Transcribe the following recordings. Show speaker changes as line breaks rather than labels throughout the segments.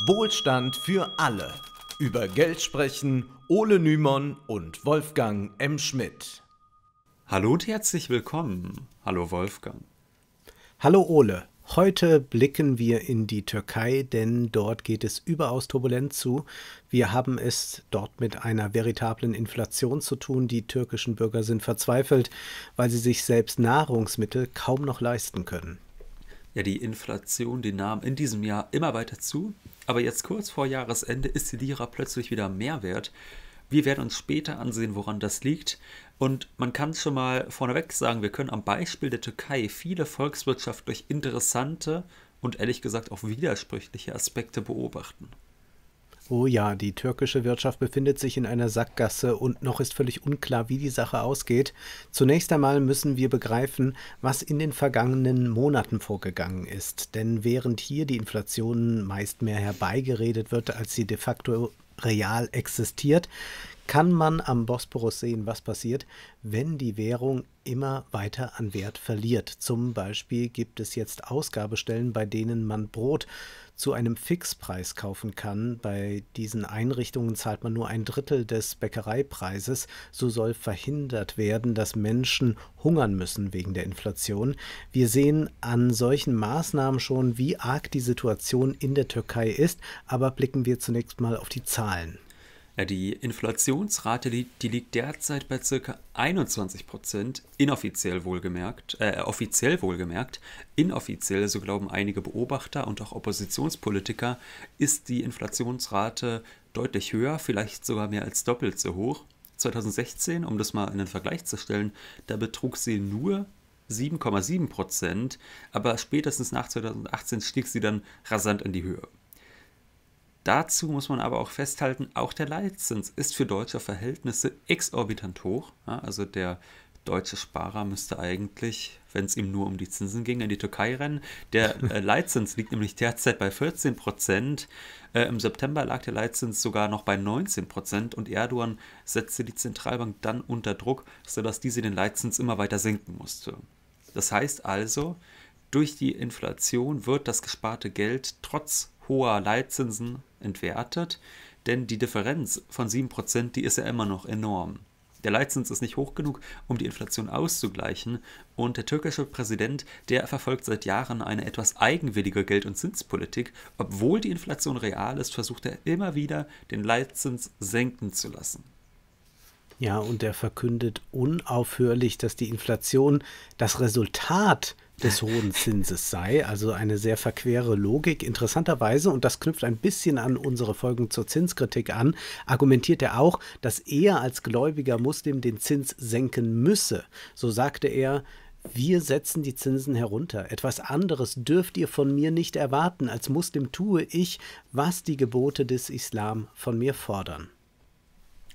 Wohlstand für alle. Über Geld sprechen Ole Nymon und Wolfgang M. Schmidt.
Hallo und herzlich willkommen. Hallo Wolfgang.
Hallo Ole. Heute blicken wir in die Türkei, denn dort geht es überaus turbulent zu. Wir haben es dort mit einer veritablen Inflation zu tun. Die türkischen Bürger sind verzweifelt, weil sie sich selbst Nahrungsmittel kaum noch leisten können
ja die Inflation den Namen in diesem Jahr immer weiter zu. Aber jetzt kurz vor Jahresende ist die Lira plötzlich wieder mehr wert. Wir werden uns später ansehen, woran das liegt. Und man kann schon mal vorneweg sagen, wir können am Beispiel der Türkei viele volkswirtschaftlich interessante und ehrlich gesagt auch widersprüchliche Aspekte beobachten.
Oh ja, die türkische Wirtschaft befindet sich in einer Sackgasse und noch ist völlig unklar, wie die Sache ausgeht. Zunächst einmal müssen wir begreifen, was in den vergangenen Monaten vorgegangen ist. Denn während hier die Inflation meist mehr herbeigeredet wird, als sie de facto real existiert, kann man am Bosporus sehen, was passiert, wenn die Währung immer weiter an Wert verliert. Zum Beispiel gibt es jetzt Ausgabestellen, bei denen man Brot zu einem Fixpreis kaufen kann. Bei diesen Einrichtungen zahlt man nur ein Drittel des Bäckereipreises. So soll verhindert werden, dass Menschen hungern müssen wegen der Inflation. Wir sehen an solchen Maßnahmen schon, wie arg die Situation in der Türkei ist, aber blicken wir zunächst mal auf die
Zahlen. Die Inflationsrate, die liegt derzeit bei ca. 21 Prozent, inoffiziell wohlgemerkt, äh, offiziell wohlgemerkt. Inoffiziell, so glauben einige Beobachter und auch Oppositionspolitiker, ist die Inflationsrate deutlich höher, vielleicht sogar mehr als doppelt so hoch. 2016, um das mal in den Vergleich zu stellen, da betrug sie nur 7,7 Prozent, aber spätestens nach 2018 stieg sie dann rasant in die Höhe. Dazu muss man aber auch festhalten, auch der Leitzins ist für deutsche Verhältnisse exorbitant hoch. Ja, also der deutsche Sparer müsste eigentlich, wenn es ihm nur um die Zinsen ging, in die Türkei rennen. Der äh, Leitzins liegt nämlich derzeit bei 14 Prozent. Äh, Im September lag der Leitzins sogar noch bei 19 Prozent und Erdogan setzte die Zentralbank dann unter Druck, sodass diese den Leitzins immer weiter senken musste. Das heißt also, durch die Inflation wird das gesparte Geld trotz hoher Leitzinsen entwertet, denn die Differenz von 7%, die ist ja immer noch enorm. Der Leitzins ist nicht hoch genug, um die Inflation auszugleichen, und der türkische Präsident, der verfolgt seit Jahren eine etwas eigenwillige Geld- und Zinspolitik. Obwohl die Inflation real ist, versucht er immer wieder, den Leitzins senken zu lassen.
Ja, und er verkündet unaufhörlich, dass die Inflation das Resultat äh, des hohen Zinses sei. Also eine sehr verquere Logik. Interessanterweise, und das knüpft ein bisschen an unsere Folgen zur Zinskritik an, argumentiert er auch, dass er als gläubiger Muslim den Zins senken müsse. So sagte er, wir setzen die Zinsen herunter. Etwas anderes dürft ihr von mir nicht erwarten. Als Muslim tue ich, was die Gebote des Islam von mir
fordern.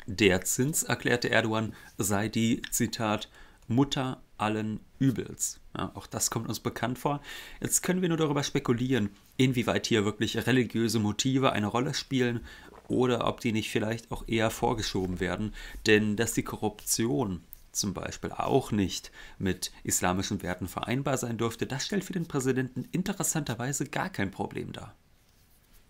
Der Zins, erklärte Erdogan, sei die, Zitat, Mutter allen Übels. Ja, auch das kommt uns bekannt vor. Jetzt können wir nur darüber spekulieren, inwieweit hier wirklich religiöse Motive eine Rolle spielen oder ob die nicht vielleicht auch eher vorgeschoben werden. Denn dass die Korruption zum Beispiel auch nicht mit islamischen Werten vereinbar sein dürfte, das stellt für den Präsidenten interessanterweise gar kein Problem dar.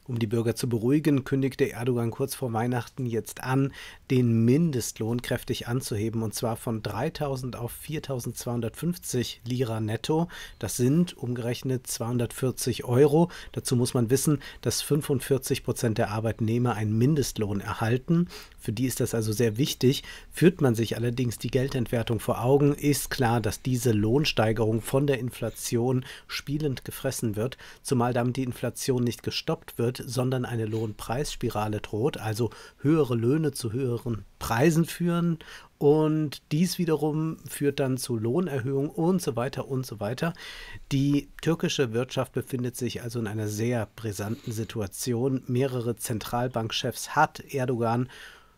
Um die Bürger zu beruhigen, kündigte Erdogan kurz vor Weihnachten jetzt an, den Mindestlohn kräftig anzuheben, und zwar von 3.000 auf 4.250 Lira netto. Das sind umgerechnet 240 Euro. Dazu muss man wissen, dass 45 Prozent der Arbeitnehmer einen Mindestlohn erhalten. Für die ist das also sehr wichtig. Führt man sich allerdings die Geldentwertung vor Augen, ist klar, dass diese Lohnsteigerung von der Inflation spielend gefressen wird, zumal damit die Inflation nicht gestoppt wird wird, sondern eine Lohnpreisspirale droht, also höhere Löhne zu höheren Preisen führen und dies wiederum führt dann zu Lohnerhöhungen und so weiter und so weiter. Die türkische Wirtschaft befindet sich also in einer sehr brisanten Situation. Mehrere Zentralbankchefs hat Erdogan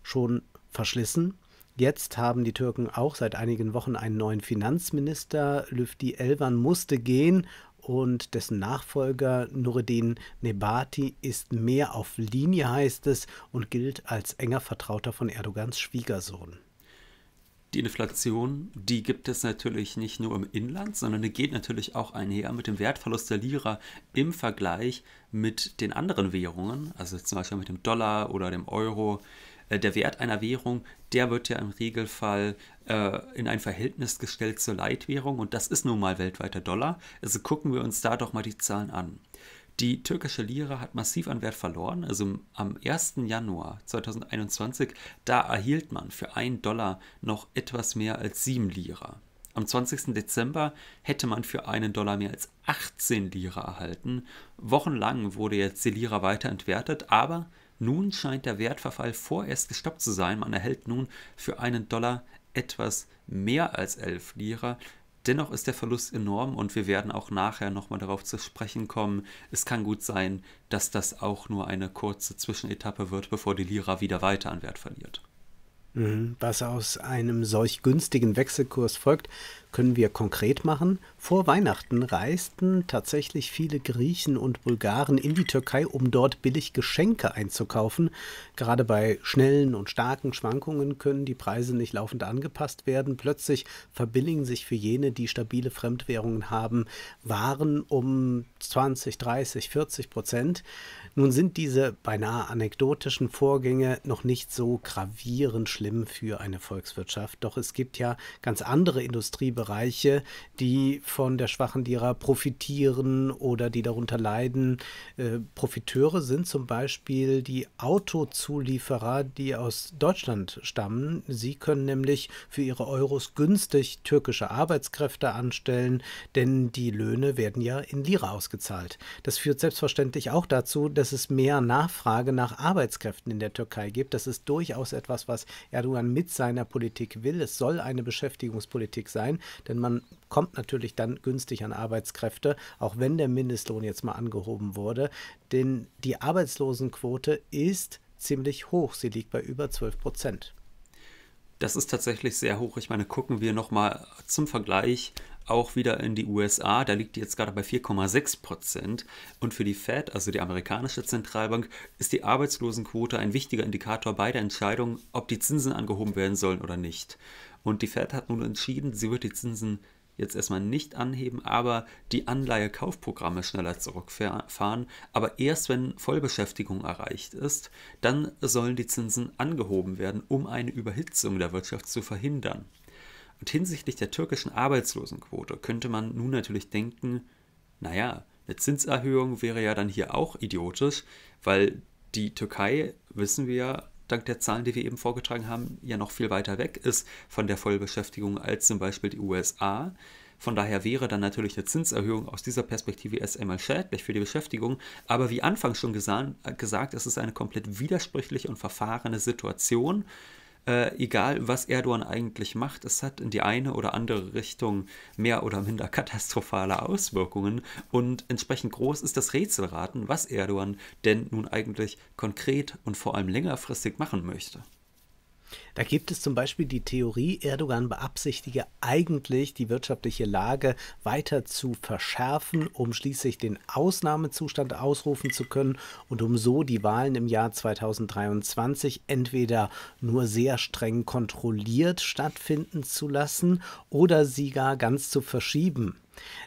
schon verschlissen. Jetzt haben die Türken auch seit einigen Wochen einen neuen Finanzminister. Lüfti Elvan musste gehen und dessen Nachfolger Nureddin Nebati ist mehr auf Linie, heißt es, und gilt als enger Vertrauter von Erdogans Schwiegersohn.
Die Inflation, die gibt es natürlich nicht nur im Inland, sondern die geht natürlich auch einher mit dem Wertverlust der Lira im Vergleich mit den anderen Währungen, also zum Beispiel mit dem Dollar oder dem Euro. Äh, der Wert einer Währung, der wird ja im Regelfall äh, in ein Verhältnis gestellt zur Leitwährung und das ist nun mal weltweiter Dollar. Also gucken wir uns da doch mal die Zahlen an. Die türkische Lira hat massiv an Wert verloren. Also am 1. Januar 2021, da erhielt man für einen Dollar noch etwas mehr als 7 Lira. Am 20. Dezember hätte man für einen Dollar mehr als 18 Lira erhalten. Wochenlang wurde jetzt die Lira weiter entwertet, aber nun scheint der Wertverfall vorerst gestoppt zu sein. Man erhält nun für einen Dollar etwas mehr als 11 Lira. Dennoch ist der Verlust enorm und wir werden auch nachher nochmal darauf zu sprechen kommen. Es kann gut sein, dass das auch nur eine kurze Zwischenetappe wird, bevor die Lira wieder weiter an Wert verliert.
Mhm, was aus einem solch günstigen Wechselkurs folgt, können wir konkret machen. Vor Weihnachten reisten tatsächlich viele Griechen und Bulgaren in die Türkei, um dort billig Geschenke einzukaufen. Gerade bei schnellen und starken Schwankungen können die Preise nicht laufend angepasst werden. Plötzlich verbilligen sich für jene, die stabile Fremdwährungen haben, Waren um 20, 30, 40 Prozent. Nun sind diese beinahe anekdotischen Vorgänge noch nicht so gravierend schlimm für eine Volkswirtschaft. Doch es gibt ja ganz andere Industriebereiche, Bereiche, die von der schwachen Lira profitieren oder die darunter leiden. Äh, Profiteure sind zum Beispiel die Autozulieferer, die aus Deutschland stammen. Sie können nämlich für ihre Euros günstig türkische Arbeitskräfte anstellen, denn die Löhne werden ja in Lira ausgezahlt. Das führt selbstverständlich auch dazu, dass es mehr Nachfrage nach Arbeitskräften in der Türkei gibt. Das ist durchaus etwas, was Erdogan mit seiner Politik will. Es soll eine Beschäftigungspolitik sein denn man kommt natürlich dann günstig an Arbeitskräfte, auch wenn der Mindestlohn jetzt mal angehoben wurde, denn die Arbeitslosenquote ist ziemlich hoch, sie liegt bei über 12 Prozent.
Das ist tatsächlich sehr hoch. Ich meine, gucken wir nochmal zum Vergleich auch wieder in die USA. Da liegt die jetzt gerade bei 4,6 Prozent. Und für die Fed, also die amerikanische Zentralbank, ist die Arbeitslosenquote ein wichtiger Indikator bei der Entscheidung, ob die Zinsen angehoben werden sollen oder nicht. Und die Fed hat nun entschieden, sie wird die Zinsen jetzt erstmal nicht anheben, aber die Anleihekaufprogramme schneller zurückfahren. Aber erst wenn Vollbeschäftigung erreicht ist, dann sollen die Zinsen angehoben werden, um eine Überhitzung der Wirtschaft zu verhindern. Und hinsichtlich der türkischen Arbeitslosenquote könnte man nun natürlich denken, naja, eine Zinserhöhung wäre ja dann hier auch idiotisch, weil die Türkei, wissen wir, ja, dank der Zahlen, die wir eben vorgetragen haben, ja noch viel weiter weg ist von der Vollbeschäftigung als zum Beispiel die USA. Von daher wäre dann natürlich eine Zinserhöhung aus dieser Perspektive erst einmal schädlich für die Beschäftigung. Aber wie anfangs schon gesagt, es ist eine komplett widersprüchliche und verfahrene Situation äh, egal was Erdogan eigentlich macht, es hat in die eine oder andere Richtung mehr oder minder katastrophale Auswirkungen und entsprechend groß ist das Rätselraten, was Erdogan denn nun eigentlich konkret und vor allem längerfristig machen möchte.
Da gibt es zum Beispiel die Theorie, Erdogan beabsichtige eigentlich die wirtschaftliche Lage weiter zu verschärfen, um schließlich den Ausnahmezustand ausrufen zu können und um so die Wahlen im Jahr 2023 entweder nur sehr streng kontrolliert stattfinden zu lassen oder sie gar ganz zu verschieben.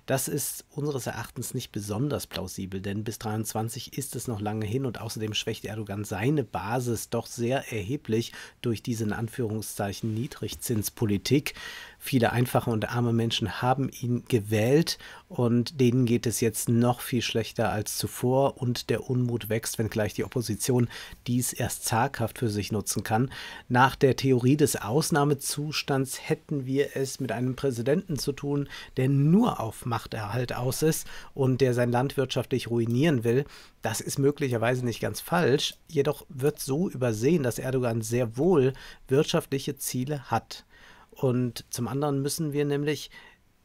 Das ist unseres Erachtens nicht besonders plausibel, denn bis 23 ist es noch lange hin und außerdem schwächt Erdogan seine Basis doch sehr erheblich durch diese in Anführungszeichen Niedrigzinspolitik. Viele einfache und arme Menschen haben ihn gewählt und denen geht es jetzt noch viel schlechter als zuvor und der Unmut wächst, wenngleich die Opposition dies erst zaghaft für sich nutzen kann. Nach der Theorie des Ausnahmezustands hätten wir es mit einem Präsidenten zu tun, der nur auf Machterhalt aus ist und der sein Land wirtschaftlich ruinieren will. Das ist möglicherweise nicht ganz falsch, jedoch wird so übersehen, dass Erdogan sehr wohl wirtschaftliche Ziele hat. Und zum anderen müssen wir nämlich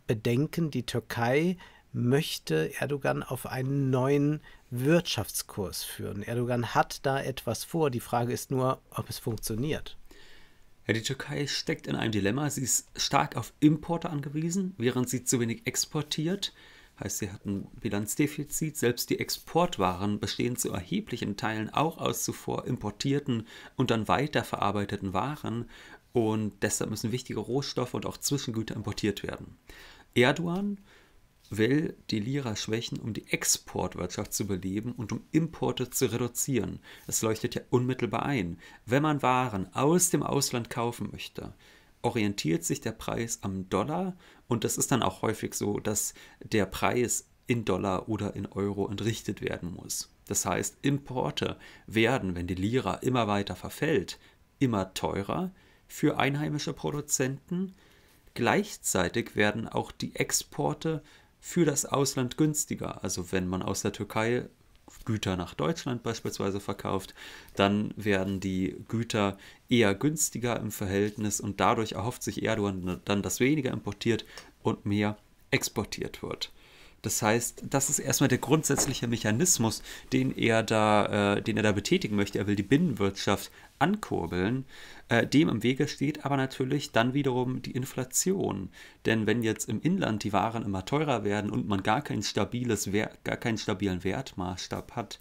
bedenken, die Türkei möchte Erdogan auf einen neuen Wirtschaftskurs führen. Erdogan hat da etwas vor. Die Frage ist nur,
ob es funktioniert. Ja, die Türkei steckt in einem Dilemma. Sie ist stark auf Importe angewiesen, während sie zu wenig exportiert. Heißt, sie hat ein Bilanzdefizit. Selbst die Exportwaren bestehen zu erheblichen Teilen auch aus zuvor importierten und dann weiterverarbeiteten Waren und deshalb müssen wichtige Rohstoffe und auch Zwischengüter importiert werden. Erdogan will die Lira schwächen, um die Exportwirtschaft zu beleben und um Importe zu reduzieren. Es leuchtet ja unmittelbar ein. Wenn man Waren aus dem Ausland kaufen möchte, orientiert sich der Preis am Dollar und das ist dann auch häufig so, dass der Preis in Dollar oder in Euro entrichtet werden muss. Das heißt, Importe werden, wenn die Lira immer weiter verfällt, immer teurer für einheimische Produzenten. Gleichzeitig werden auch die Exporte für das Ausland günstiger. Also wenn man aus der Türkei Güter nach Deutschland beispielsweise verkauft, dann werden die Güter eher günstiger im Verhältnis und dadurch erhofft sich Erdogan dann, dass weniger importiert und mehr exportiert wird. Das heißt, das ist erstmal der grundsätzliche Mechanismus, den er da, äh, den er da betätigen möchte. Er will die Binnenwirtschaft ankurbeln. Äh, dem im Wege steht aber natürlich dann wiederum die Inflation. Denn wenn jetzt im Inland die Waren immer teurer werden und man gar kein stabiles Wer gar keinen stabilen Wertmaßstab hat,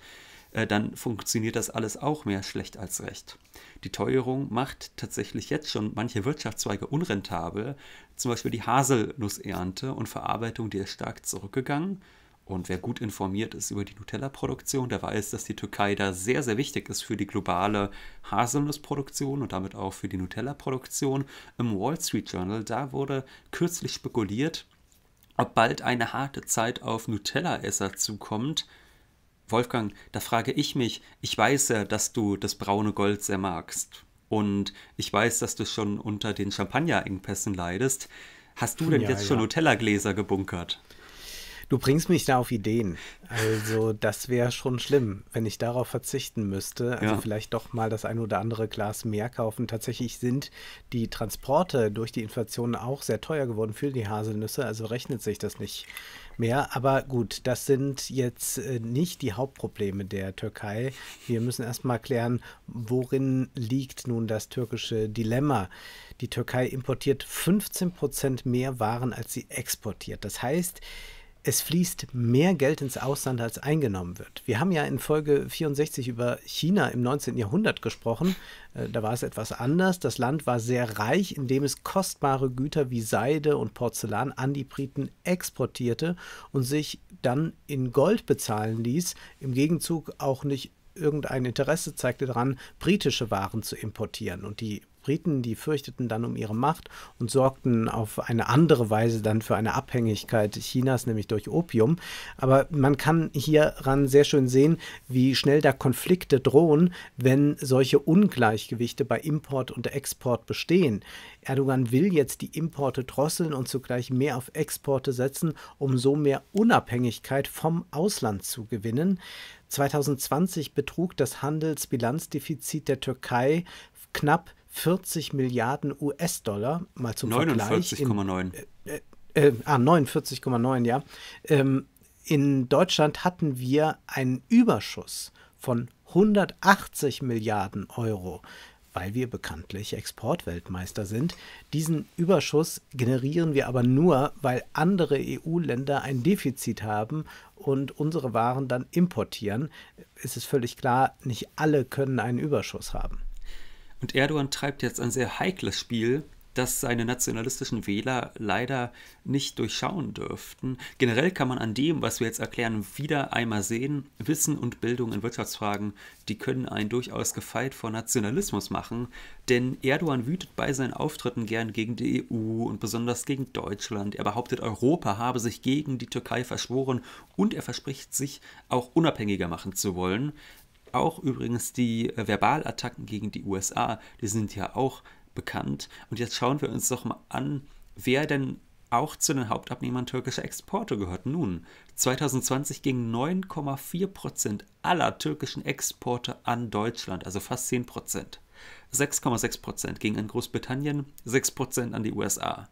äh, dann funktioniert das alles auch mehr schlecht als recht. Die Teuerung macht tatsächlich jetzt schon manche Wirtschaftszweige unrentabel, zum Beispiel die Haselnussernte und Verarbeitung, die ist stark zurückgegangen. Und wer gut informiert ist über die Nutella-Produktion, der weiß, dass die Türkei da sehr, sehr wichtig ist für die globale Haselnussproduktion und damit auch für die Nutella-Produktion. Im Wall Street Journal, da wurde kürzlich spekuliert, ob bald eine harte Zeit auf Nutella-Esser zukommt, Wolfgang, da frage ich mich, ich weiß ja, dass du das braune Gold sehr magst. Und ich weiß, dass du schon unter den Champagnerengpässen leidest. Hast du denn ja, jetzt schon ja. Nutella-Gläser gebunkert?
Du bringst mich da auf Ideen. Also das wäre schon schlimm, wenn ich darauf verzichten müsste. Also ja. vielleicht doch mal das ein oder andere Glas mehr kaufen. Tatsächlich sind die Transporte durch die Inflation auch sehr teuer geworden für die Haselnüsse. Also rechnet sich das nicht mehr. Aber gut, das sind jetzt äh, nicht die Hauptprobleme der Türkei. Wir müssen erstmal klären, worin liegt nun das türkische Dilemma. Die Türkei importiert 15 Prozent mehr Waren, als sie exportiert. Das heißt, es fließt mehr Geld ins Ausland, als eingenommen wird. Wir haben ja in Folge 64 über China im 19. Jahrhundert gesprochen. Äh, da war es etwas anders. Das Land war sehr reich, indem es kostbare Güter wie Seide und Porzellan an die Briten exportierte und sich dann in Gold bezahlen ließ, im Gegenzug auch nicht irgendein Interesse zeigte daran, britische Waren zu importieren. Und die Briten, die fürchteten dann um ihre Macht und sorgten auf eine andere Weise dann für eine Abhängigkeit Chinas, nämlich durch Opium. Aber man kann hieran sehr schön sehen, wie schnell da Konflikte drohen, wenn solche Ungleichgewichte bei Import und Export bestehen. Erdogan will jetzt die Importe drosseln und zugleich mehr auf Exporte setzen, um so mehr Unabhängigkeit vom Ausland zu gewinnen. 2020 betrug das Handelsbilanzdefizit der Türkei knapp 40 Milliarden US-Dollar, mal zum 49,
Vergleich. Äh, äh,
äh, ah, 49,9, ja. Ähm, in Deutschland hatten wir einen Überschuss von 180 Milliarden Euro, weil wir bekanntlich Exportweltmeister sind. Diesen Überschuss generieren wir aber nur, weil andere EU-Länder ein Defizit haben und unsere Waren dann importieren. Es ist völlig klar, nicht alle können einen Überschuss haben.
Und Erdogan treibt jetzt ein sehr heikles Spiel, das seine nationalistischen Wähler leider nicht durchschauen dürften. Generell kann man an dem, was wir jetzt erklären, wieder einmal sehen, Wissen und Bildung in Wirtschaftsfragen, die können einen durchaus gefeit vor Nationalismus machen, denn Erdogan wütet bei seinen Auftritten gern gegen die EU und besonders gegen Deutschland. Er behauptet, Europa habe sich gegen die Türkei verschworen und er verspricht sich auch unabhängiger machen zu wollen auch übrigens die äh, Verbalattacken gegen die USA, die sind ja auch bekannt. Und jetzt schauen wir uns doch mal an, wer denn auch zu den Hauptabnehmern türkischer Exporte gehört. Nun, 2020 gingen 9,4 Prozent aller türkischen Exporte an Deutschland, also fast 10 Prozent. 6,6 Prozent gingen an Großbritannien, 6 Prozent an die USA.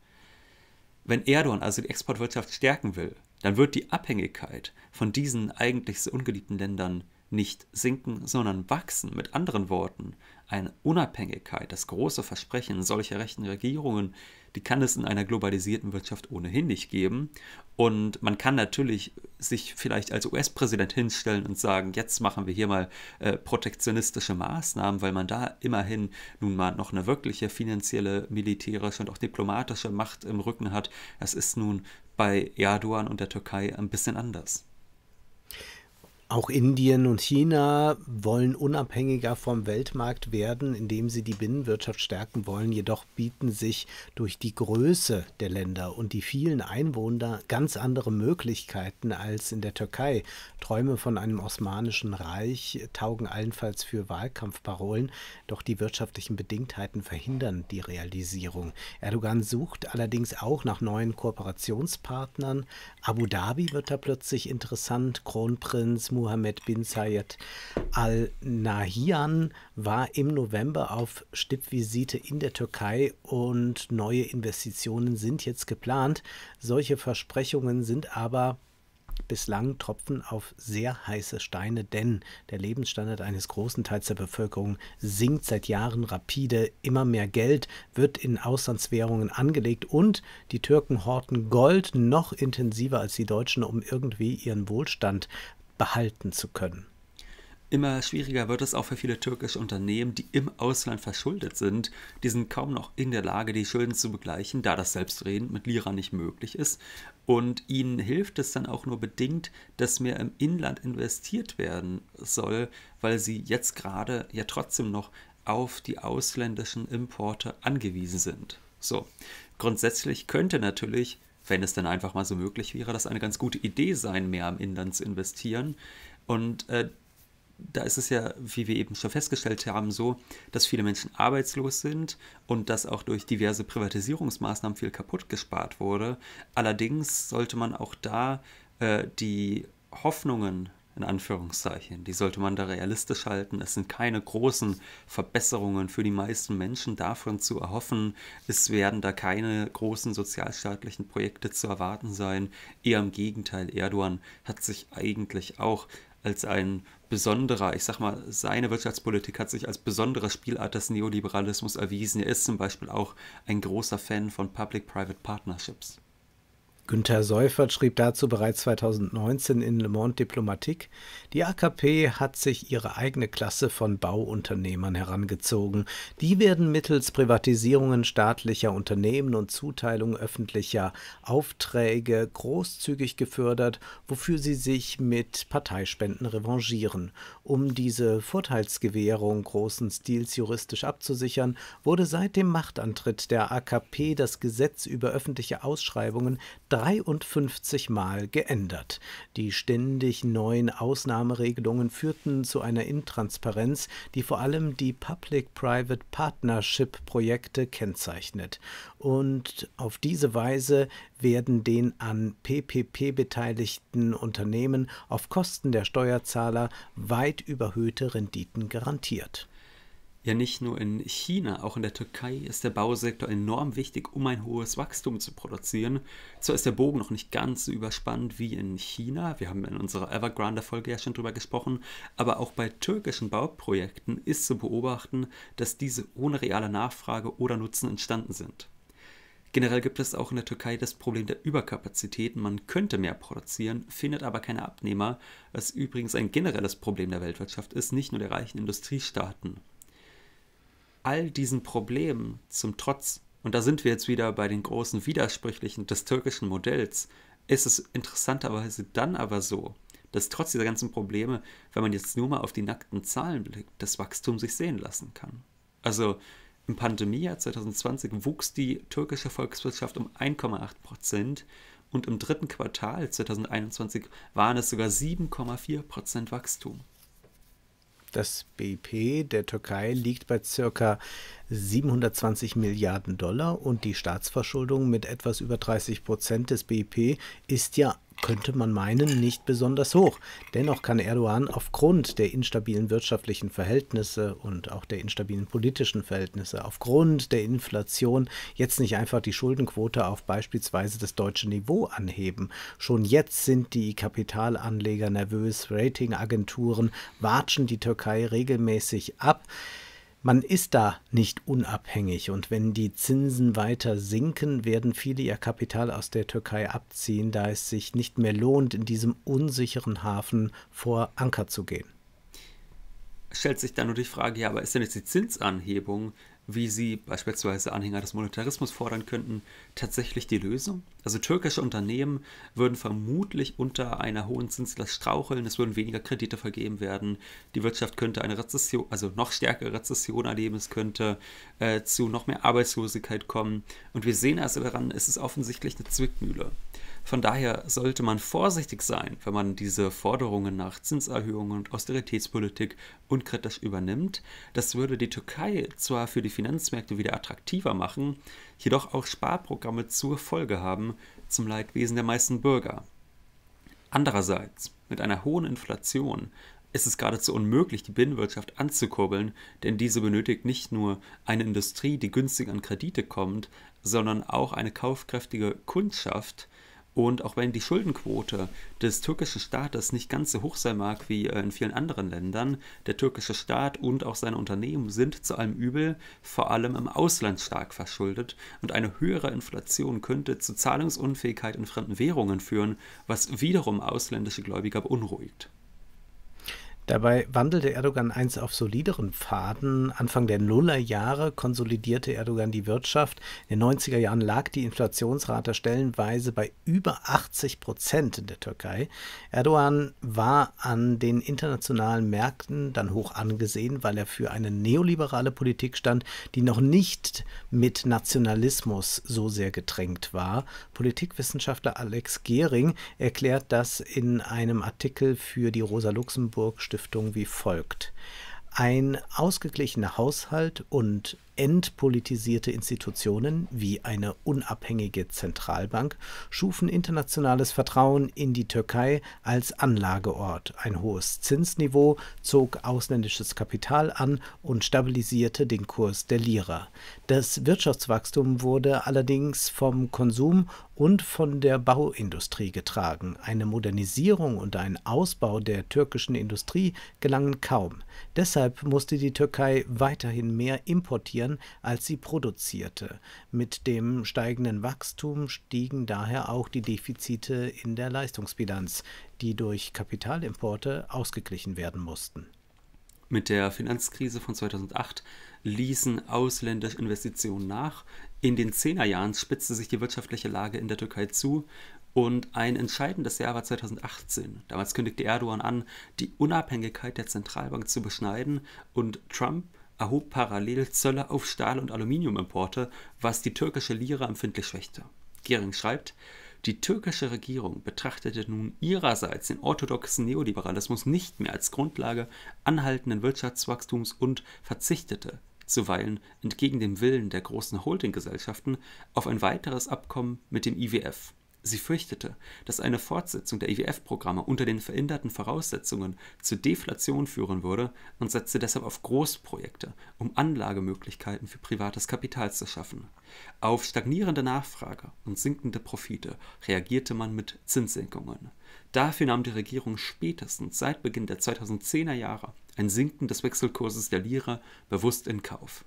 Wenn Erdogan also die Exportwirtschaft stärken will, dann wird die Abhängigkeit von diesen eigentlich so ungeliebten Ländern nicht sinken, sondern wachsen. Mit anderen Worten, eine Unabhängigkeit, das große Versprechen solcher rechten Regierungen, die kann es in einer globalisierten Wirtschaft ohnehin nicht geben. Und man kann natürlich sich vielleicht als US-Präsident hinstellen und sagen, jetzt machen wir hier mal äh, protektionistische Maßnahmen, weil man da immerhin nun mal noch eine wirkliche finanzielle, militärische und auch diplomatische Macht im Rücken hat. Das ist nun bei Erdogan und der Türkei ein bisschen anders.
Auch Indien und China wollen unabhängiger vom Weltmarkt werden, indem sie die Binnenwirtschaft stärken wollen. Jedoch bieten sich durch die Größe der Länder und die vielen Einwohner ganz andere Möglichkeiten als in der Türkei. Träume von einem osmanischen Reich taugen allenfalls für Wahlkampfparolen, doch die wirtschaftlichen Bedingtheiten verhindern die Realisierung. Erdogan sucht allerdings auch nach neuen Kooperationspartnern. Abu Dhabi wird da plötzlich interessant, Kronprinz Mohammed bin Zayed Al Nahyan war im November auf Stippvisite in der Türkei und neue Investitionen sind jetzt geplant. Solche Versprechungen sind aber bislang Tropfen auf sehr heiße Steine, denn der Lebensstandard eines großen Teils der Bevölkerung sinkt seit Jahren rapide. Immer mehr Geld wird in Auslandswährungen angelegt und die Türken horten Gold noch intensiver als die Deutschen, um irgendwie ihren Wohlstand
behalten zu können. Immer schwieriger wird es auch für viele türkische Unternehmen, die im Ausland verschuldet sind. Die sind kaum noch in der Lage, die Schulden zu begleichen, da das Selbstreden mit Lira nicht möglich ist. Und ihnen hilft es dann auch nur bedingt, dass mehr im Inland investiert werden soll, weil sie jetzt gerade ja trotzdem noch auf die ausländischen Importe angewiesen sind. So, grundsätzlich könnte natürlich wenn es denn einfach mal so möglich wäre, das eine ganz gute Idee sein, mehr am Inland zu investieren. Und äh, da ist es ja, wie wir eben schon festgestellt haben, so, dass viele Menschen arbeitslos sind und dass auch durch diverse Privatisierungsmaßnahmen viel kaputt gespart wurde. Allerdings sollte man auch da äh, die Hoffnungen in Anführungszeichen. Die sollte man da realistisch halten. Es sind keine großen Verbesserungen für die meisten Menschen davon zu erhoffen. Es werden da keine großen sozialstaatlichen Projekte zu erwarten sein. Eher im Gegenteil, Erdogan hat sich eigentlich auch als ein besonderer, ich sag mal, seine Wirtschaftspolitik hat sich als besondere Spielart des Neoliberalismus erwiesen. Er ist zum Beispiel auch ein großer Fan von Public-Private Partnerships.
Günther Seufert schrieb dazu bereits 2019 in Le Monde Diplomatique, die AKP hat sich ihre eigene Klasse von Bauunternehmern herangezogen. Die werden mittels Privatisierungen staatlicher Unternehmen und Zuteilung öffentlicher Aufträge großzügig gefördert, wofür sie sich mit Parteispenden revanchieren. Um diese Vorteilsgewährung großen Stils juristisch abzusichern, wurde seit dem Machtantritt der AKP das Gesetz über öffentliche Ausschreibungen 53 Mal geändert. Die ständig neuen Ausnahmeregelungen führten zu einer Intransparenz, die vor allem die Public-Private Partnership-Projekte kennzeichnet. Und auf diese Weise werden den an PPP beteiligten Unternehmen auf Kosten der Steuerzahler weit überhöhte Renditen garantiert
ja nicht nur in China, auch in der Türkei ist der Bausektor enorm wichtig, um ein hohes Wachstum zu produzieren. Zwar ist der Bogen noch nicht ganz so überspannt wie in China, wir haben in unserer Evergrande-Folge ja schon drüber gesprochen, aber auch bei türkischen Bauprojekten ist zu beobachten, dass diese ohne reale Nachfrage oder Nutzen entstanden sind. Generell gibt es auch in der Türkei das Problem der Überkapazitäten. Man könnte mehr produzieren, findet aber keine Abnehmer, was übrigens ein generelles Problem der Weltwirtschaft ist, nicht nur der reichen Industriestaaten all diesen Problemen zum Trotz, und da sind wir jetzt wieder bei den großen Widersprüchlichen des türkischen Modells, ist es interessanterweise dann aber so, dass trotz dieser ganzen Probleme, wenn man jetzt nur mal auf die nackten Zahlen blickt, das Wachstum sich sehen lassen kann. Also im Pandemiejahr 2020 wuchs die türkische Volkswirtschaft um 1,8 Prozent und im dritten Quartal 2021 waren es sogar 7,4 Prozent Wachstum.
Das BIP der Türkei liegt bei ca. 720 Milliarden Dollar und die Staatsverschuldung mit etwas über 30 Prozent des BIP ist ja könnte man meinen, nicht besonders hoch. Dennoch kann Erdogan aufgrund der instabilen wirtschaftlichen Verhältnisse und auch der instabilen politischen Verhältnisse, aufgrund der Inflation jetzt nicht einfach die Schuldenquote auf beispielsweise das deutsche Niveau anheben. Schon jetzt sind die Kapitalanleger nervös, Ratingagenturen watschen die Türkei regelmäßig ab. Man ist da nicht unabhängig und wenn die Zinsen weiter sinken, werden viele ihr Kapital aus der Türkei abziehen, da es sich nicht mehr lohnt, in diesem unsicheren Hafen vor Anker zu gehen.
Stellt sich dann nur die Frage, ja, aber ist denn jetzt die Zinsanhebung wie sie beispielsweise Anhänger des Monetarismus fordern könnten, tatsächlich die Lösung? Also türkische Unternehmen würden vermutlich unter einer hohen Zinslast straucheln, es würden weniger Kredite vergeben werden, die Wirtschaft könnte eine Rezession, also noch stärkere Rezession erleben, es könnte äh, zu noch mehr Arbeitslosigkeit kommen. Und wir sehen also daran, es ist offensichtlich eine Zwickmühle. Von daher sollte man vorsichtig sein, wenn man diese Forderungen nach Zinserhöhungen und Austeritätspolitik unkritisch übernimmt. Das würde die Türkei zwar für die Finanzmärkte wieder attraktiver machen, jedoch auch Sparprogramme zur Folge haben, zum Leidwesen der meisten Bürger. Andererseits, mit einer hohen Inflation ist es geradezu unmöglich, die Binnenwirtschaft anzukurbeln, denn diese benötigt nicht nur eine Industrie, die günstig an Kredite kommt, sondern auch eine kaufkräftige Kundschaft, und auch wenn die Schuldenquote des türkischen Staates nicht ganz so hoch sein mag wie äh, in vielen anderen Ländern, der türkische Staat und auch seine Unternehmen sind zu allem Übel vor allem im Ausland stark verschuldet und eine höhere Inflation könnte zu Zahlungsunfähigkeit in fremden Währungen führen, was wiederum ausländische Gläubiger beunruhigt.
Dabei wandelte Erdogan einst auf solideren Pfaden. Anfang der Nullerjahre konsolidierte Erdogan die Wirtschaft. In den 90er Jahren lag die Inflationsrate stellenweise bei über 80 Prozent in der Türkei. Erdogan war an den internationalen Märkten dann hoch angesehen, weil er für eine neoliberale Politik stand, die noch nicht mit Nationalismus so sehr getränkt war. Politikwissenschaftler Alex Gehring erklärt das in einem Artikel für die Rosa Luxemburg Stiftung Stiftung wie folgt. Ein ausgeglichener Haushalt und entpolitisierte Institutionen wie eine unabhängige Zentralbank schufen internationales Vertrauen in die Türkei als Anlageort. Ein hohes Zinsniveau zog ausländisches Kapital an und stabilisierte den Kurs der Lira. Das Wirtschaftswachstum wurde allerdings vom Konsum und von der Bauindustrie getragen. Eine Modernisierung und ein Ausbau der türkischen Industrie gelangen kaum. Deshalb musste die Türkei weiterhin mehr importieren produzieren, als sie produzierte. Mit dem steigenden Wachstum stiegen daher auch die Defizite in der Leistungsbilanz, die durch Kapitalimporte ausgeglichen werden mussten.
Mit der Finanzkrise von 2008 ließen ausländische Investitionen nach. In den Zehnerjahren spitzte sich die wirtschaftliche Lage in der Türkei zu und ein entscheidendes Jahr war 2018. Damals kündigte Erdogan an, die Unabhängigkeit der Zentralbank zu beschneiden und Trump erhob parallel Zölle auf Stahl- und Aluminiumimporte, was die türkische Lira empfindlich schwächte. Gering schreibt, die türkische Regierung betrachtete nun ihrerseits den orthodoxen Neoliberalismus nicht mehr als Grundlage anhaltenden Wirtschaftswachstums und verzichtete zuweilen entgegen dem Willen der großen Holdinggesellschaften auf ein weiteres Abkommen mit dem IWF. Sie fürchtete, dass eine Fortsetzung der IWF-Programme e unter den veränderten Voraussetzungen zu Deflation führen würde und setzte deshalb auf Großprojekte, um Anlagemöglichkeiten für privates Kapital zu schaffen. Auf stagnierende Nachfrage und sinkende Profite reagierte man mit Zinssenkungen. Dafür nahm die Regierung spätestens seit Beginn der 2010er Jahre ein Sinken des Wechselkurses der Lira bewusst in Kauf.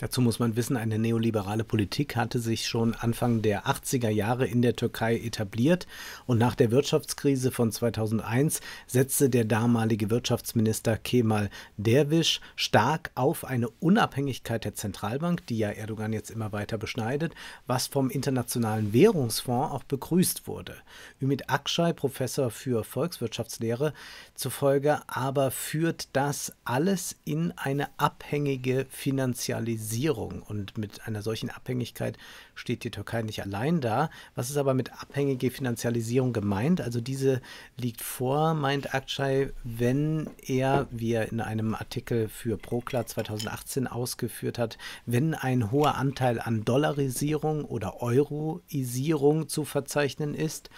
Dazu muss man wissen, eine neoliberale Politik hatte sich schon Anfang der 80er Jahre in der Türkei etabliert und nach der Wirtschaftskrise von 2001 setzte der damalige Wirtschaftsminister Kemal Derwisch stark auf eine Unabhängigkeit der Zentralbank, die ja Erdogan jetzt immer weiter beschneidet, was vom Internationalen Währungsfonds auch begrüßt wurde. Ümit Akşay, Professor für Volkswirtschaftslehre, zufolge aber führt das alles in eine abhängige Finanzialisierung Globalisierung. Und mit einer solchen Abhängigkeit steht die Türkei nicht allein da. Was ist aber mit abhängige Finanzialisierung gemeint? Also diese liegt vor, meint Akçay, wenn er, wie er in einem Artikel für Prokla 2018 ausgeführt hat, wenn ein hoher Anteil an Dollarisierung oder Euroisierung zu verzeichnen ist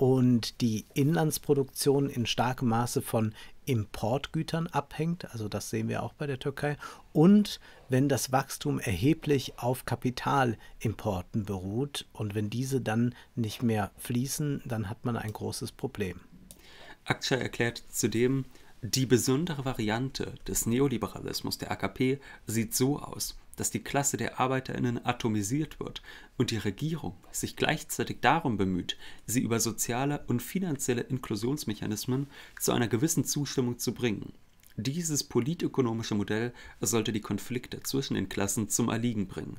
und die Inlandsproduktion in starkem Maße von Importgütern abhängt, also das sehen wir auch bei der Türkei, und wenn das Wachstum erheblich auf Kapitalimporten beruht und wenn diese dann nicht mehr fließen, dann hat man ein großes Problem.
Akça erklärt zudem, die besondere Variante des Neoliberalismus der AKP sieht so aus dass die Klasse der Arbeiterinnen atomisiert wird und die Regierung sich gleichzeitig darum bemüht, sie über soziale und finanzielle Inklusionsmechanismen zu einer gewissen Zustimmung zu bringen. Dieses politökonomische Modell sollte die Konflikte zwischen den Klassen zum Erliegen bringen.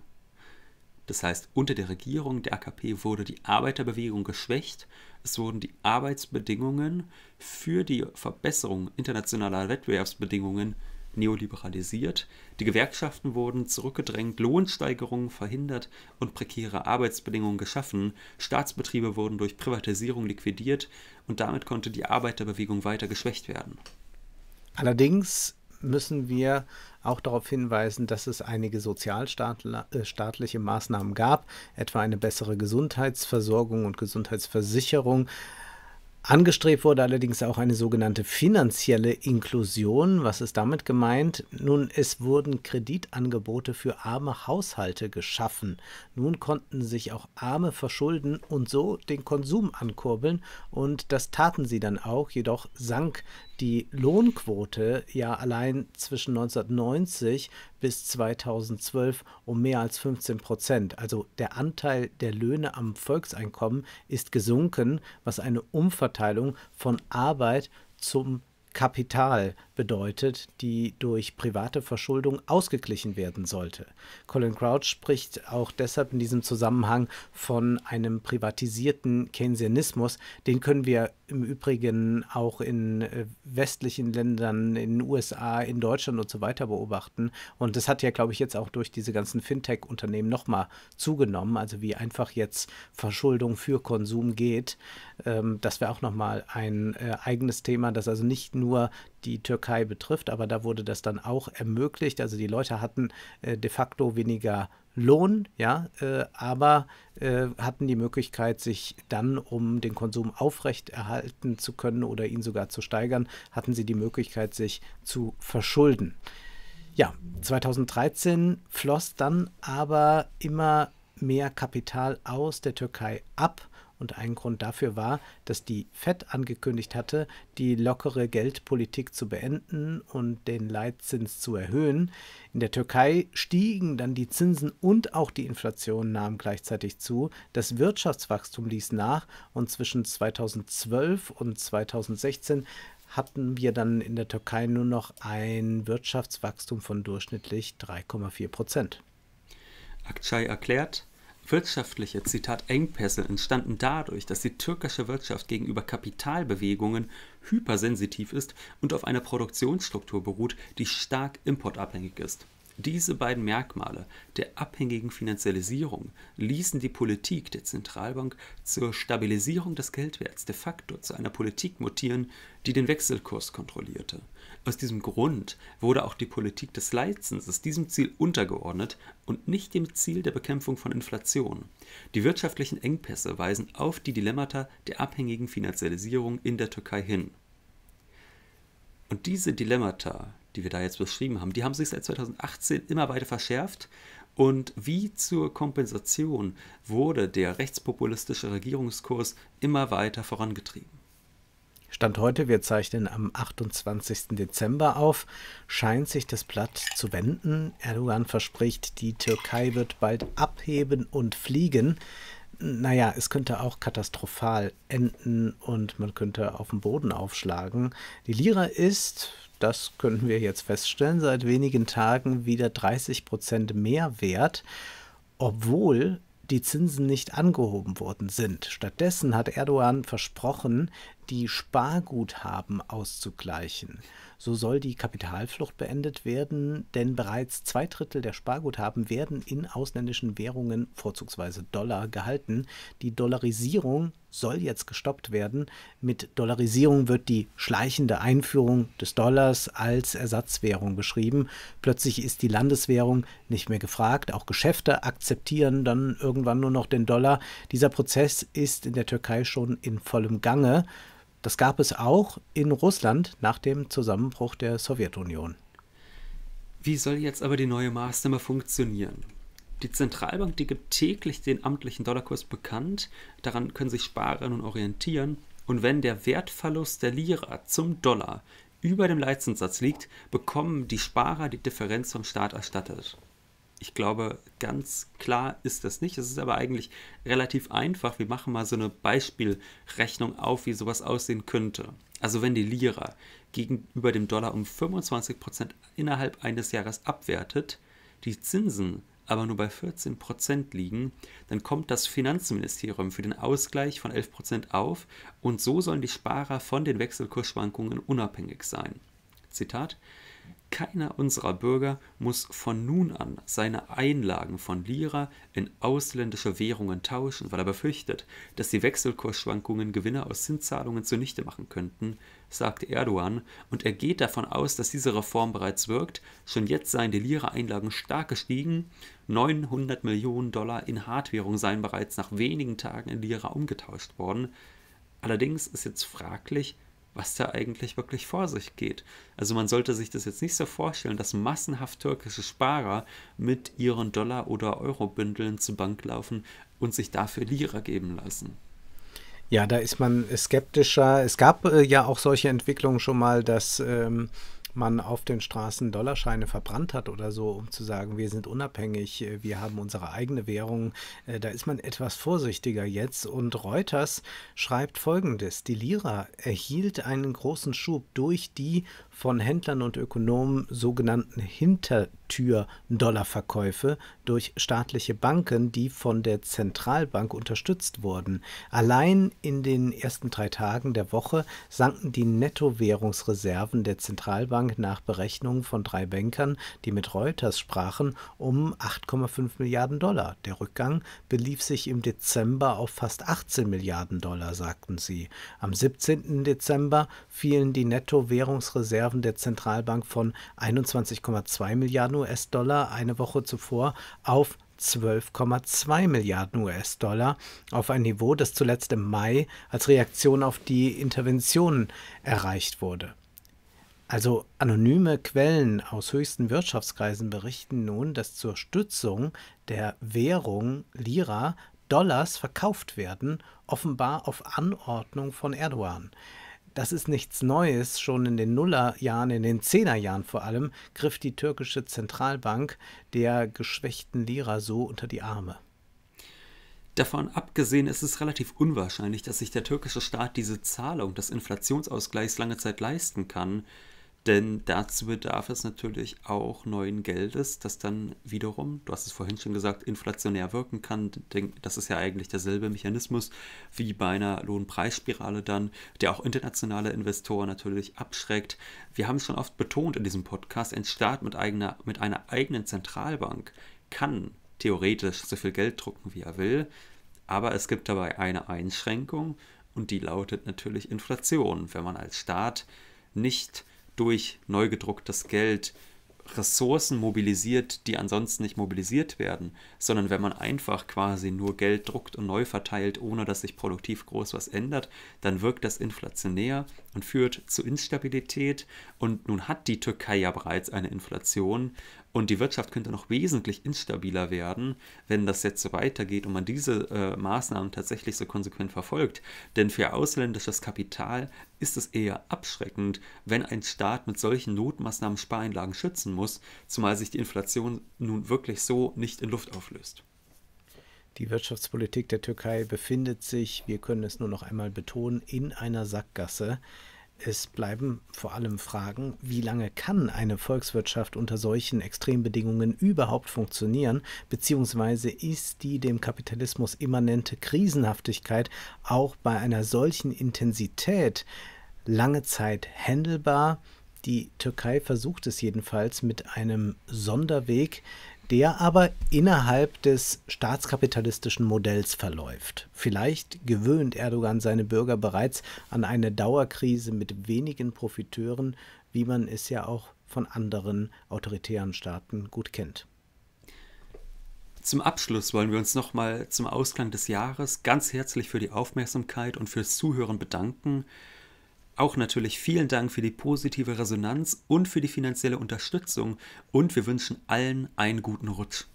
Das heißt, unter der Regierung der AKP wurde die Arbeiterbewegung geschwächt, es wurden die Arbeitsbedingungen für die Verbesserung internationaler Wettbewerbsbedingungen neoliberalisiert, die Gewerkschaften wurden zurückgedrängt, Lohnsteigerungen verhindert und prekäre Arbeitsbedingungen geschaffen, Staatsbetriebe wurden durch Privatisierung liquidiert und damit konnte die Arbeiterbewegung weiter geschwächt werden.
Allerdings müssen wir auch darauf hinweisen, dass es einige sozialstaatliche äh, Maßnahmen gab, etwa eine bessere Gesundheitsversorgung und Gesundheitsversicherung, Angestrebt wurde allerdings auch eine sogenannte finanzielle Inklusion. Was ist damit gemeint? Nun, es wurden Kreditangebote für arme Haushalte geschaffen. Nun konnten sich auch Arme verschulden und so den Konsum ankurbeln und das taten sie dann auch. Jedoch sank die Lohnquote ja allein zwischen 1990 bis 2012 um mehr als 15 Prozent. Also der Anteil der Löhne am Volkseinkommen ist gesunken, was eine Umverteilung von Arbeit zum Kapital bedeutet, die durch private Verschuldung ausgeglichen werden sollte. Colin Crouch spricht auch deshalb in diesem Zusammenhang von einem privatisierten Keynesianismus. Den können wir im Übrigen auch in äh, westlichen Ländern, in den USA, in Deutschland und so weiter beobachten. Und das hat ja, glaube ich, jetzt auch durch diese ganzen Fintech-Unternehmen nochmal zugenommen. Also wie einfach jetzt Verschuldung für Konsum geht. Ähm, das wäre auch nochmal ein äh, eigenes Thema, das also nicht nur nur die Türkei betrifft, aber da wurde das dann auch ermöglicht. Also die Leute hatten äh, de facto weniger Lohn, ja, äh, aber äh, hatten die Möglichkeit, sich dann, um den Konsum aufrechterhalten zu können oder ihn sogar zu steigern, hatten sie die Möglichkeit, sich zu verschulden. Ja, 2013 floss dann aber immer mehr Kapital aus der Türkei ab und ein Grund dafür war, dass die FED angekündigt hatte, die lockere Geldpolitik zu beenden und den Leitzins zu erhöhen. In der Türkei stiegen dann die Zinsen und auch die Inflation nahm gleichzeitig zu. Das Wirtschaftswachstum ließ nach und zwischen 2012 und 2016 hatten wir dann in der Türkei nur noch ein Wirtschaftswachstum von durchschnittlich 3,4
Prozent. Akçay erklärt, Wirtschaftliche, Zitat, Engpässe entstanden dadurch, dass die türkische Wirtschaft gegenüber Kapitalbewegungen hypersensitiv ist und auf einer Produktionsstruktur beruht, die stark importabhängig ist. Diese beiden Merkmale der abhängigen Finanzialisierung ließen die Politik der Zentralbank zur Stabilisierung des Geldwerts de facto zu einer Politik mutieren, die den Wechselkurs kontrollierte. Aus diesem Grund wurde auch die Politik des Leitzinses diesem Ziel untergeordnet und nicht dem Ziel der Bekämpfung von Inflation. Die wirtschaftlichen Engpässe weisen auf die Dilemmata der abhängigen Finanzialisierung in der Türkei hin. Und diese Dilemmata, die wir da jetzt beschrieben haben, die haben sich seit 2018 immer weiter verschärft und wie zur Kompensation wurde der rechtspopulistische Regierungskurs immer weiter vorangetrieben.
Stand heute, wir zeichnen am 28. Dezember auf, scheint sich das Blatt zu wenden. Erdogan verspricht, die Türkei wird bald abheben und fliegen. Naja, es könnte auch katastrophal enden und man könnte auf den Boden aufschlagen. Die Lira ist, das können wir jetzt feststellen, seit wenigen Tagen wieder 30 Prozent mehr wert, obwohl die Zinsen nicht angehoben worden sind. Stattdessen hat Erdogan versprochen, die Sparguthaben auszugleichen. So soll die Kapitalflucht beendet werden, denn bereits zwei Drittel der Sparguthaben werden in ausländischen Währungen, vorzugsweise Dollar, gehalten. Die Dollarisierung soll jetzt gestoppt werden. Mit Dollarisierung wird die schleichende Einführung des Dollars als Ersatzwährung beschrieben. Plötzlich ist die Landeswährung nicht mehr gefragt. Auch Geschäfte akzeptieren dann irgendwann nur noch den Dollar. Dieser Prozess ist in der Türkei schon in vollem Gange. Das gab es auch in Russland nach dem Zusammenbruch der Sowjetunion.
Wie soll jetzt aber die neue Maßnahme funktionieren? Die Zentralbank, die gibt täglich den amtlichen Dollarkurs bekannt, daran können sich Sparer nun orientieren, und wenn der Wertverlust der Lira zum Dollar über dem Leitzinssatz liegt, bekommen die Sparer die Differenz vom Staat erstattet. Ich glaube, ganz klar ist das nicht. Es ist aber eigentlich relativ einfach. Wir machen mal so eine Beispielrechnung auf, wie sowas aussehen könnte. Also wenn die Lira gegenüber dem Dollar um 25% innerhalb eines Jahres abwertet, die Zinsen aber nur bei 14% liegen, dann kommt das Finanzministerium für den Ausgleich von 11% auf und so sollen die Sparer von den Wechselkursschwankungen unabhängig sein. Zitat, keiner unserer Bürger muss von nun an seine Einlagen von Lira in ausländische Währungen tauschen, weil er befürchtet, dass die Wechselkursschwankungen Gewinne aus Zinszahlungen zunichte machen könnten, sagte Erdogan, und er geht davon aus, dass diese Reform bereits wirkt. Schon jetzt seien die Lira-Einlagen stark gestiegen, 900 Millionen Dollar in Hartwährung seien bereits nach wenigen Tagen in Lira umgetauscht worden. Allerdings ist jetzt fraglich, was da eigentlich wirklich vor sich geht. Also man sollte sich das jetzt nicht so vorstellen, dass massenhaft türkische Sparer mit ihren Dollar- oder Euro-Bündeln zur Bank laufen und sich dafür Lira geben lassen.
Ja, da ist man skeptischer. Es gab äh, ja auch solche Entwicklungen schon mal, dass ähm, man auf den Straßen Dollarscheine verbrannt hat oder so, um zu sagen, wir sind unabhängig, äh, wir haben unsere eigene Währung. Äh, da ist man etwas vorsichtiger jetzt. Und Reuters schreibt folgendes: Die Lira erhielt einen großen Schub durch die von Händlern und Ökonomen sogenannten Hintertür-Dollarverkäufe durch staatliche Banken, die von der Zentralbank unterstützt wurden. Allein in den ersten drei Tagen der Woche sanken die Nettowährungsreserven der Zentralbank nach Berechnungen von drei Bankern, die mit Reuters sprachen, um 8,5 Milliarden Dollar. Der Rückgang belief sich im Dezember auf fast 18 Milliarden Dollar, sagten sie. Am 17. Dezember fielen die Nettowährungsreserven Reserven der Zentralbank von 21,2 Milliarden US-Dollar eine Woche zuvor auf 12,2 Milliarden US-Dollar auf ein Niveau, das zuletzt im Mai als Reaktion auf die Interventionen erreicht wurde. Also anonyme Quellen aus höchsten Wirtschaftskreisen berichten nun, dass zur Stützung der Währung Lira Dollars verkauft werden, offenbar auf Anordnung von Erdogan das ist nichts Neues. Schon in den Nullerjahren, in den Zehnerjahren vor allem, griff die türkische Zentralbank der geschwächten Lira so unter die Arme.
Davon abgesehen ist es relativ unwahrscheinlich, dass sich der türkische Staat diese Zahlung des Inflationsausgleichs lange Zeit leisten kann. Denn dazu bedarf es natürlich auch neuen Geldes, das dann wiederum, du hast es vorhin schon gesagt, inflationär wirken kann. Das ist ja eigentlich derselbe Mechanismus wie bei einer Lohnpreisspirale dann, der auch internationale Investoren natürlich abschreckt. Wir haben es schon oft betont in diesem Podcast, ein Staat mit, eigener, mit einer eigenen Zentralbank kann theoretisch so viel Geld drucken, wie er will. Aber es gibt dabei eine Einschränkung und die lautet natürlich Inflation. Wenn man als Staat nicht durch neu gedrucktes Geld Ressourcen mobilisiert, die ansonsten nicht mobilisiert werden, sondern wenn man einfach quasi nur Geld druckt und neu verteilt, ohne dass sich produktiv groß was ändert, dann wirkt das inflationär und führt zu Instabilität. Und nun hat die Türkei ja bereits eine Inflation und die Wirtschaft könnte noch wesentlich instabiler werden, wenn das jetzt so weitergeht und man diese äh, Maßnahmen tatsächlich so konsequent verfolgt. Denn für ausländisches Kapital ist es eher abschreckend, wenn ein Staat mit solchen Notmaßnahmen Spareinlagen schützen muss, zumal sich die Inflation nun wirklich so nicht in Luft auflöst.
Die Wirtschaftspolitik der Türkei befindet sich, wir können es nur noch einmal betonen, in einer Sackgasse. Es bleiben vor allem Fragen, wie lange kann eine Volkswirtschaft unter solchen Extrembedingungen überhaupt funktionieren, beziehungsweise ist die dem Kapitalismus immanente Krisenhaftigkeit auch bei einer solchen Intensität lange Zeit händelbar? Die Türkei versucht es jedenfalls mit einem Sonderweg, der aber innerhalb des staatskapitalistischen Modells verläuft. Vielleicht gewöhnt Erdogan seine Bürger bereits an eine Dauerkrise mit wenigen Profiteuren, wie man es ja auch von anderen autoritären Staaten gut kennt.
Zum Abschluss wollen wir uns nochmal zum Ausgang des Jahres ganz herzlich für die Aufmerksamkeit und fürs Zuhören bedanken. Auch natürlich vielen Dank für die positive Resonanz und für die finanzielle Unterstützung und wir wünschen allen einen guten Rutsch.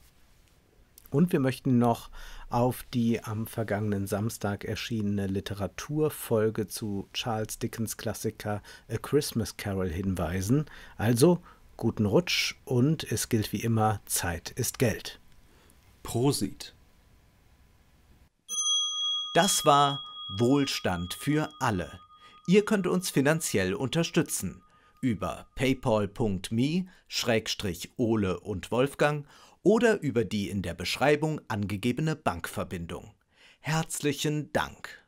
Und wir möchten noch auf die am vergangenen Samstag erschienene Literaturfolge zu Charles Dickens Klassiker A Christmas Carol hinweisen. Also guten Rutsch und es gilt wie immer, Zeit ist Geld. Prosit. Das war Wohlstand für alle Ihr könnt uns finanziell unterstützen über paypal.me-ole und Wolfgang oder über die in der Beschreibung angegebene Bankverbindung. Herzlichen Dank!